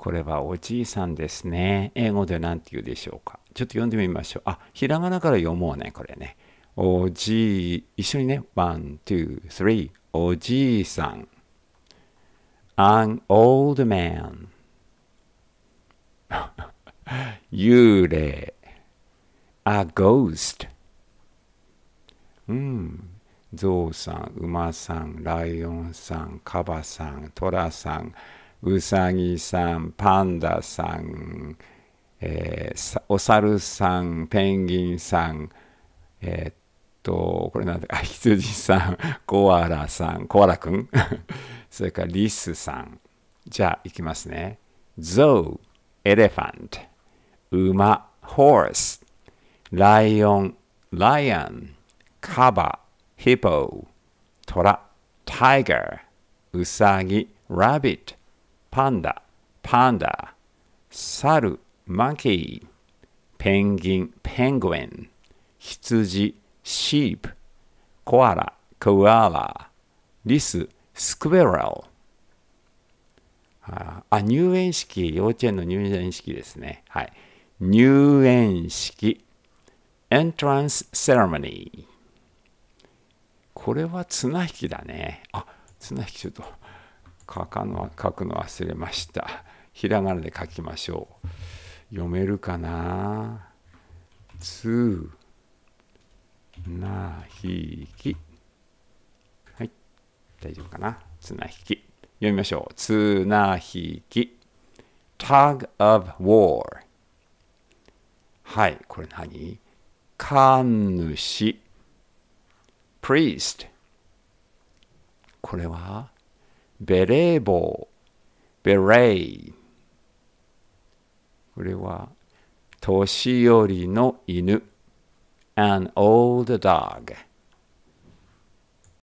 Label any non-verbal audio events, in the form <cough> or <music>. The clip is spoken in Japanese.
これはおじいさんですね。英語で何て言うでしょうか。ちょっと読んでみましょう。あ、ひらがなから読もうね、これね。おじい、一緒にね。ワン、ツー、スリー。おじいさん。an old man. <laughs> 幽霊。a ghost. うん。ゾウさん、馬さん、ライオンさん、カバさん、トラさん、うさぎさん、パンダさん、えー、お猿さん、ペンギンさん、えー、っと、これなんだか、羊さん、コアラさん、コアラくん、<laughs> それからリスさん。じゃあ、いきますね。ゾウ、エレファント、馬、ホース、ライオン、ライアン、カバ、ヒポ、トラ、タイガー、ウサギ、ラビット、パンダ、パンダ、サル、マンキー、ペンギン、ペングウン、羊、シープ、コアラ、コアラ、リス、スクエラル。あ、入園式、幼稚園の入園式ですね。はい。入園式、エントランスセレモニー。これは綱引きだね。あ、綱引きちょっと。書かの書くの忘れましたひらがなで書きましょう読めるかなつなひきはい大丈夫かなつなひき読みましょうつなひき tug of war はいこれ何神主 priest これはベレー帽、ベレー。これは、年寄りの犬、an old dog。